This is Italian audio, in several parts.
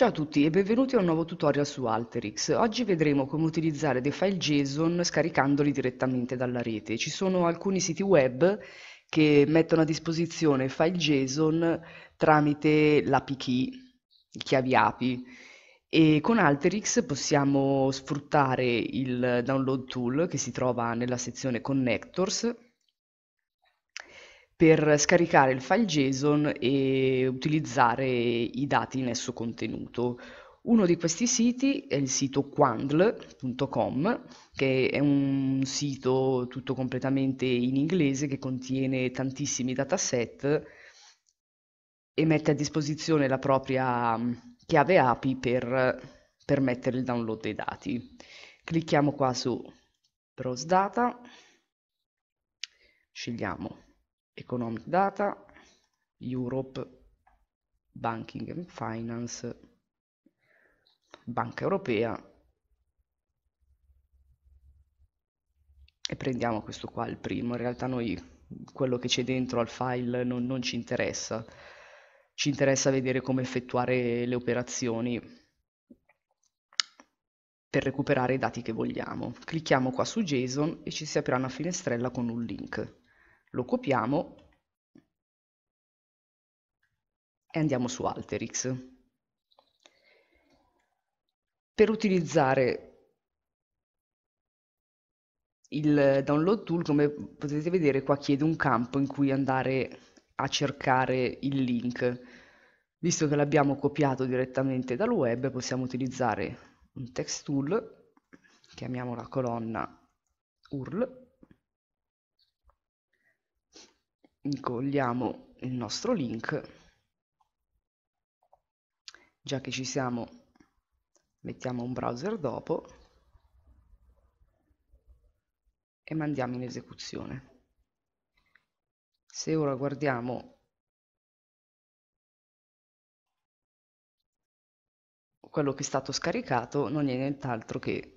Ciao a tutti e benvenuti a un nuovo tutorial su Alterix. Oggi vedremo come utilizzare dei file JSON scaricandoli direttamente dalla rete. Ci sono alcuni siti web che mettono a disposizione file JSON tramite l'API key, chiavi API, e con Alterix possiamo sfruttare il download tool che si trova nella sezione Connectors per scaricare il file JSON e utilizzare i dati in esso contenuto. Uno di questi siti è il sito quandl.com, che è un sito tutto completamente in inglese che contiene tantissimi dataset e mette a disposizione la propria mm, chiave API per permettere il download dei dati. Clicchiamo qua su Browse Data, scegliamo Economic Data, Europe, Banking and Finance, Banca Europea e prendiamo questo qua il primo. In realtà noi quello che c'è dentro al file non, non ci interessa, ci interessa vedere come effettuare le operazioni per recuperare i dati che vogliamo. Clicchiamo qua su JSON e ci si aprirà una finestrella con un link lo copiamo e andiamo su Alterix. Per utilizzare il download tool, come potete vedere qua chiede un campo in cui andare a cercare il link. Visto che l'abbiamo copiato direttamente dal web, possiamo utilizzare un text tool, chiamiamo la colonna URL, incolliamo il nostro link già che ci siamo mettiamo un browser dopo e mandiamo in esecuzione se ora guardiamo quello che è stato scaricato non è nient'altro che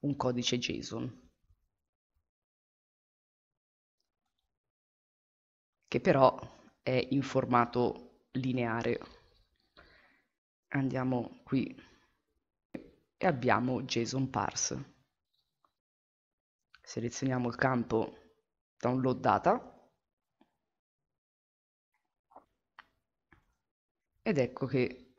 un codice JSON che però è in formato lineare. Andiamo qui e abbiamo JSON parse. Selezioniamo il campo download data ed ecco che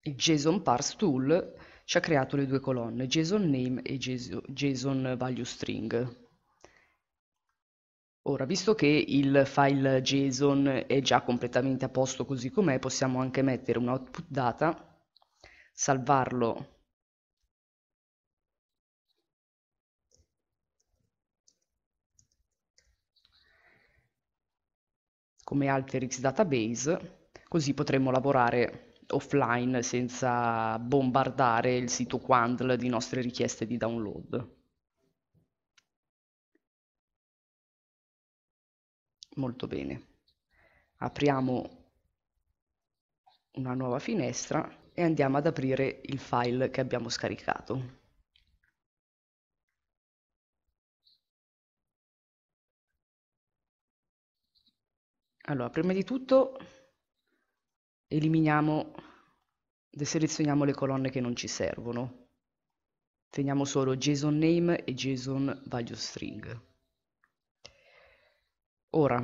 il JSON parse tool ci ha creato le due colonne JSON name e JSON value string Ora, visto che il file JSON è già completamente a posto così com'è, possiamo anche mettere un output data, salvarlo come Alteryx Database, così potremo lavorare offline senza bombardare il sito Quandl di nostre richieste di download. molto bene apriamo una nuova finestra e andiamo ad aprire il file che abbiamo scaricato allora prima di tutto eliminiamo deselezioniamo le colonne che non ci servono teniamo solo JSON name e JSON value string Ora,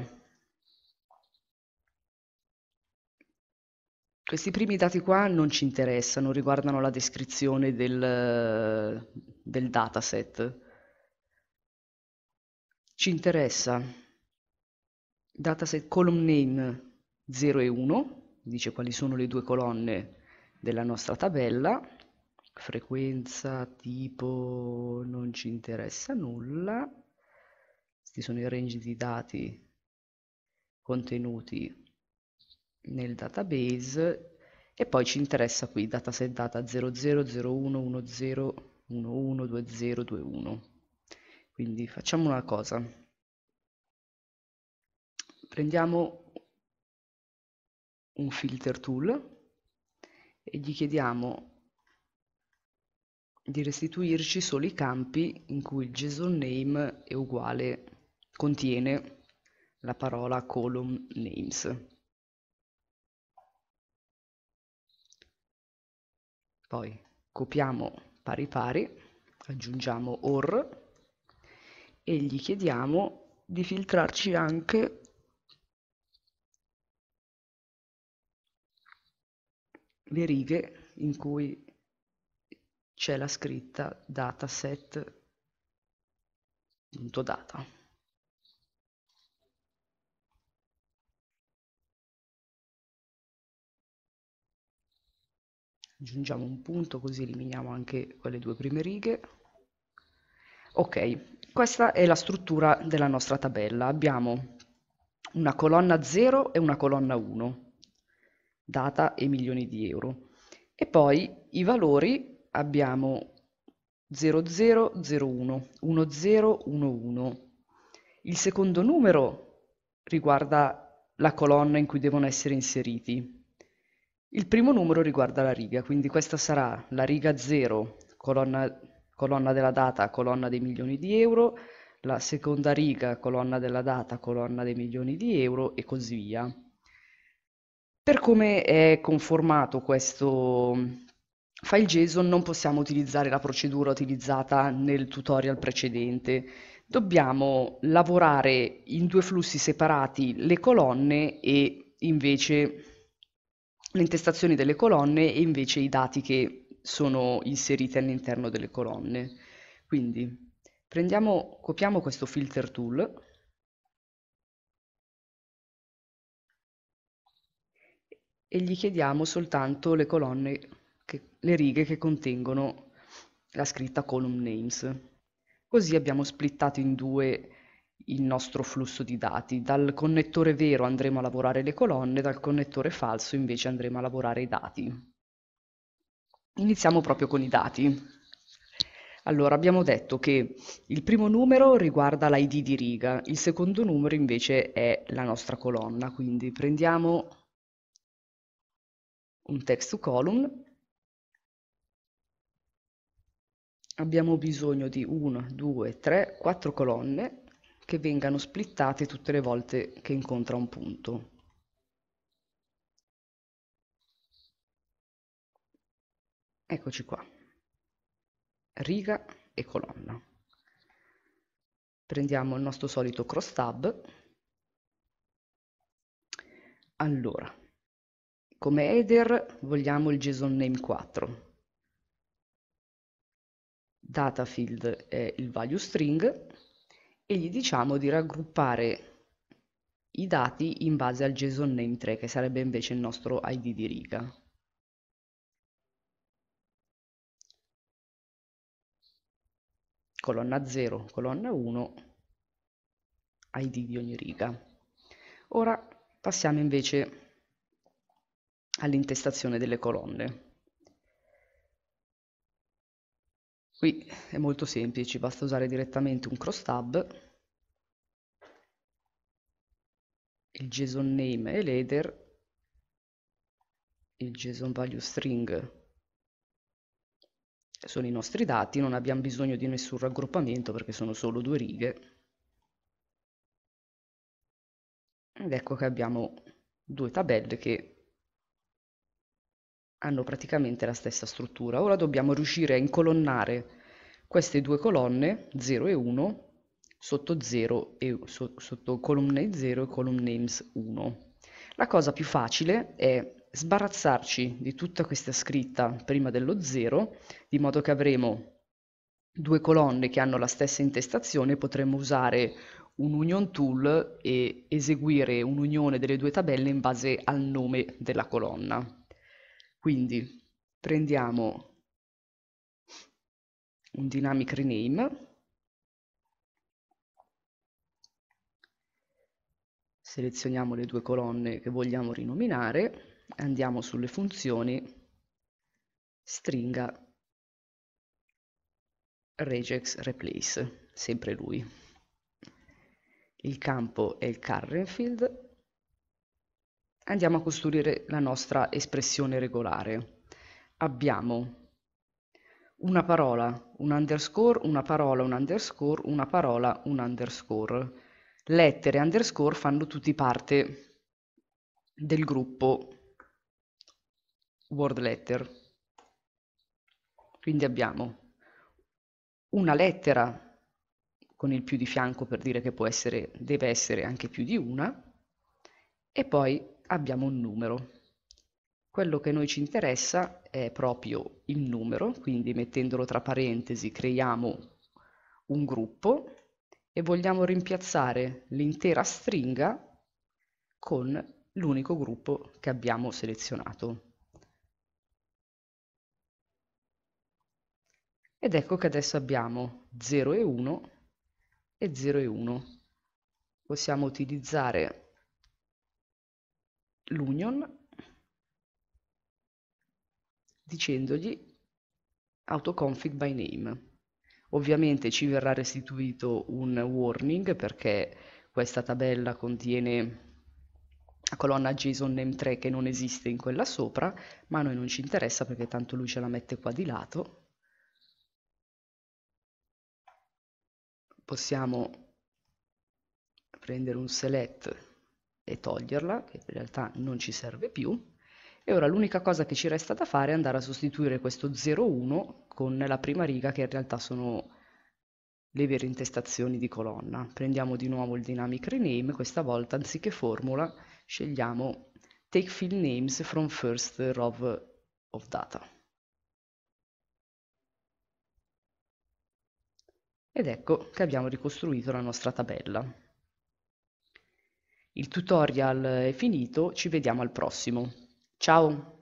questi primi dati qua non ci interessano, riguardano la descrizione del, del dataset. Ci interessa dataset column name 0 e 1, dice quali sono le due colonne della nostra tabella, frequenza, tipo, non ci interessa nulla, questi sono i range di dati contenuti nel database e poi ci interessa qui dataset data 0001 quindi facciamo una cosa prendiamo un filter tool e gli chiediamo di restituirci solo i campi in cui il JSON name è uguale contiene la parola column names. Poi copiamo pari pari, aggiungiamo or e gli chiediamo di filtrarci anche le righe in cui c'è la scritta dataset.data. aggiungiamo un punto così eliminiamo anche quelle due prime righe ok questa è la struttura della nostra tabella abbiamo una colonna 0 e una colonna 1 data e milioni di euro e poi i valori abbiamo 0001 1 il secondo numero riguarda la colonna in cui devono essere inseriti il primo numero riguarda la riga, quindi questa sarà la riga 0, colonna, colonna della data, colonna dei milioni di euro, la seconda riga, colonna della data, colonna dei milioni di euro e così via. Per come è conformato questo file JSON non possiamo utilizzare la procedura utilizzata nel tutorial precedente. Dobbiamo lavorare in due flussi separati le colonne e invece le intestazioni delle colonne e invece i dati che sono inseriti all'interno delle colonne. Quindi prendiamo, copiamo questo filter tool e gli chiediamo soltanto le colonne, che, le righe che contengono la scritta column names. Così abbiamo splittato in due il nostro flusso di dati. Dal connettore vero andremo a lavorare le colonne, dal connettore falso invece andremo a lavorare i dati. Iniziamo proprio con i dati. Allora, abbiamo detto che il primo numero riguarda l'ID di riga, il secondo numero invece è la nostra colonna, quindi prendiamo un text to column, abbiamo bisogno di 1, 2, 3, 4 colonne che vengano splittate tutte le volte che incontra un punto. Eccoci qua, riga e colonna. Prendiamo il nostro solito cross tab. Allora, come header vogliamo il JSON name 4. Data field è il value string e gli diciamo di raggruppare i dati in base al JSON name 3 che sarebbe invece il nostro ID di riga. Colonna 0, colonna 1, ID di ogni riga. Ora passiamo invece all'intestazione delle colonne. Qui è molto semplice, basta usare direttamente un cross tab, il JSON name e l'header, il JSON value string sono i nostri dati, non abbiamo bisogno di nessun raggruppamento perché sono solo due righe. Ed ecco che abbiamo due tabelle che hanno praticamente la stessa struttura. Ora dobbiamo riuscire a incolonnare queste due colonne 0 e 1 sotto, 0 e, so, sotto columne 0 e column names 1. La cosa più facile è sbarazzarci di tutta questa scritta prima dello 0, di modo che avremo due colonne che hanno la stessa intestazione, potremo usare un union tool e eseguire un'unione delle due tabelle in base al nome della colonna. Quindi prendiamo un dynamic rename, selezioniamo le due colonne che vogliamo rinominare, andiamo sulle funzioni stringa regex replace, sempre lui. Il campo è il current field andiamo a costruire la nostra espressione regolare. Abbiamo una parola, un underscore, una parola, un underscore, una parola, un underscore. Lettere e underscore fanno tutti parte del gruppo word letter. Quindi abbiamo una lettera con il più di fianco per dire che può essere, deve essere anche più di una, e poi abbiamo un numero. Quello che noi ci interessa è proprio il numero, quindi mettendolo tra parentesi creiamo un gruppo e vogliamo rimpiazzare l'intera stringa con l'unico gruppo che abbiamo selezionato. Ed ecco che adesso abbiamo 0 e 1 e 0 e 1. Possiamo utilizzare l'Union dicendogli autoconfig by name. Ovviamente ci verrà restituito un warning perché questa tabella contiene la colonna JSON name 3 che non esiste in quella sopra, ma a noi non ci interessa perché tanto lui ce la mette qua di lato. Possiamo prendere un select e toglierla, che in realtà non ci serve più. E ora l'unica cosa che ci resta da fare è andare a sostituire questo 01 con la prima riga che in realtà sono le vere intestazioni di colonna. Prendiamo di nuovo il dynamic rename, questa volta anziché formula scegliamo take field names from first row of data. Ed ecco che abbiamo ricostruito la nostra tabella. Il tutorial è finito, ci vediamo al prossimo. Ciao!